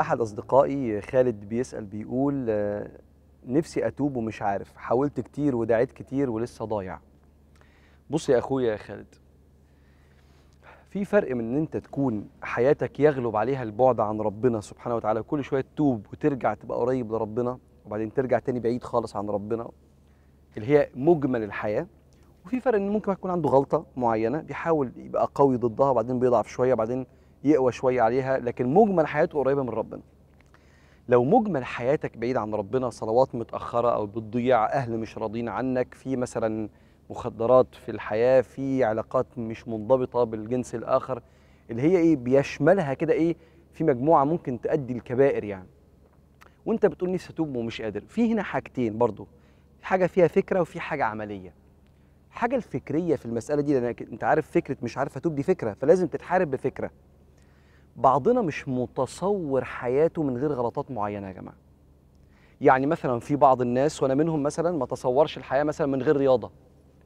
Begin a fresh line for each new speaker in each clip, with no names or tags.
احد اصدقائي خالد بيسال بيقول آه، نفسي اتوب ومش عارف حاولت كتير ودعيت كتير ولسه ضايع بص يا اخويا يا خالد في فرق من ان انت تكون حياتك يغلب عليها البعد عن ربنا سبحانه وتعالى كل شويه تتوب وترجع تبقى قريب لربنا وبعدين ترجع تاني بعيد خالص عن ربنا اللي هي مجمل الحياه وفي فرق ان ممكن يكون عنده غلطه معينه بيحاول يبقى قوي ضدها وبعدين بيضعف شويه وبعدين يقوى شويه عليها لكن مجمل حياته قريبه من ربنا لو مجمل حياتك بعيد عن ربنا صلوات متاخره او بتضيع اهل مش راضين عنك في مثلا مخدرات في الحياه في علاقات مش منضبطه بالجنس الاخر اللي هي ايه بيشملها كده ايه في مجموعه ممكن تؤدي الكبائر يعني وانت بتقول نفسي اتوب ومش قادر في هنا حاجتين برضو حاجه فيها فكره وفي حاجه عمليه الحاجه الفكريه في المساله دي لان انت عارف فكره مش عارف اتوب دي فكره فلازم تتحارب بفكره بعضنا مش متصور حياته من غير غلطات معينه يا جماعه يعني مثلا في بعض الناس وانا منهم مثلا ما تصورش الحياه مثلا من غير رياضه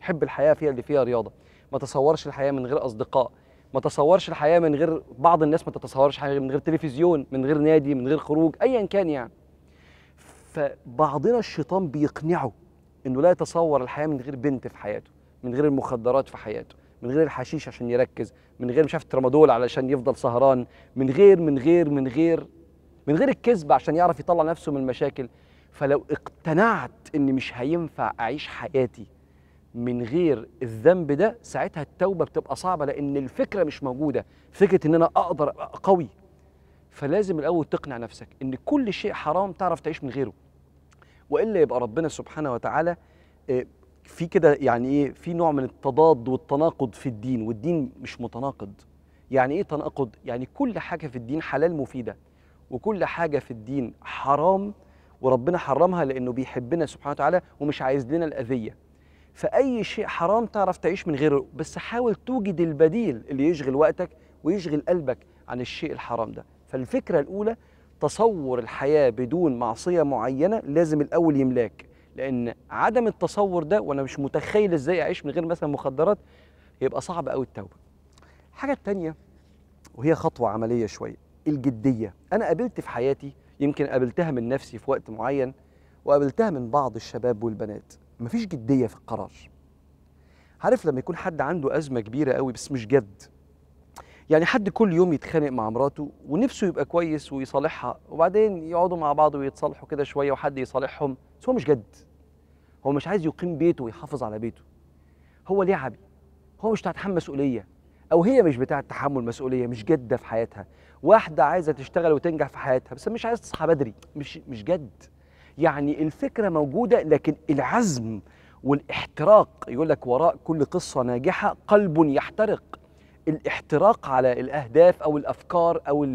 حب الحياه فيها اللي فيها رياضه ما تصورش الحياه من غير اصدقاء ما تصورش الحياه من غير بعض الناس ما تتصورش حاجه من غير تلفزيون من غير نادي من غير خروج ايا كان يعني فبعضنا الشيطان بيقنعه انه لا يتصور الحياه من غير بنت في حياته من غير المخدرات في حياته من غير الحشيش عشان يركز من غير مش عارف ترامادول علشان يفضل سهران من غير من غير من غير من غير الكذب عشان يعرف يطلع نفسه من المشاكل فلو اقتنعت ان مش هينفع اعيش حياتي من غير الذنب ده ساعتها التوبه بتبقى صعبه لان الفكره مش موجوده فكره ان انا اقدر قوي فلازم الاول تقنع نفسك ان كل شيء حرام تعرف تعيش من غيره والا يبقى ربنا سبحانه وتعالى آه، في كده يعني ايه في نوع من التضاد والتناقض في الدين والدين مش متناقض يعني ايه تناقض يعني كل حاجه في الدين حلال مفيده وكل حاجه في الدين حرام وربنا حرمها لانه بيحبنا سبحانه وتعالى ومش عايز لنا الاذيه فاي شيء حرام تعرف تعيش من غيره بس حاول توجد البديل اللي يشغل وقتك ويشغل قلبك عن الشيء الحرام ده فالفكره الاولى تصور الحياه بدون معصيه معينه لازم الاول يملاك لان عدم التصور ده وانا مش متخيل ازاي اعيش من غير مثلا مخدرات يبقى صعب قوي التوبه الحاجه الثانيه وهي خطوه عمليه شويه الجديه انا قابلت في حياتي يمكن قابلتها من نفسي في وقت معين وقابلتها من بعض الشباب والبنات مفيش جديه في القرار عارف لما يكون حد عنده ازمه كبيره قوي بس مش جد يعني حد كل يوم يتخانق مع مراته ونفسه يبقى كويس ويصالحها وبعدين يقعدوا مع بعض ويتصالحوا كده شويه وحد يصالحهم بس هو مش جد هو مش عايز يقيم بيته ويحافظ على بيته هو ليه عبي هو مش بتاع تحمل مسؤوليه او هي مش بتاعه تحمل مسؤوليه مش جاده في حياتها واحده عايزه تشتغل وتنجح في حياتها بس مش عايزه تصحى بدري مش مش جد يعني الفكره موجوده لكن العزم والاحتراق يقول لك وراء كل قصه ناجحه قلب يحترق الاحتراق على الاهداف او الافكار او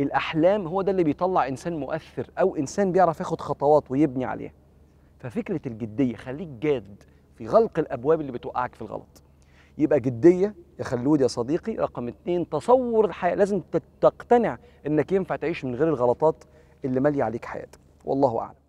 الاحلام هو ده اللي بيطلع انسان مؤثر او انسان بيعرف ياخد خطوات ويبني عليها ففكره الجديه خليك جاد في غلق الابواب اللي بتوقعك في الغلط يبقى جديه يا خلود يا صديقي رقم اتنين تصور الحياه لازم تقتنع انك ينفع تعيش من غير الغلطات اللي ماليه عليك حياتك والله اعلم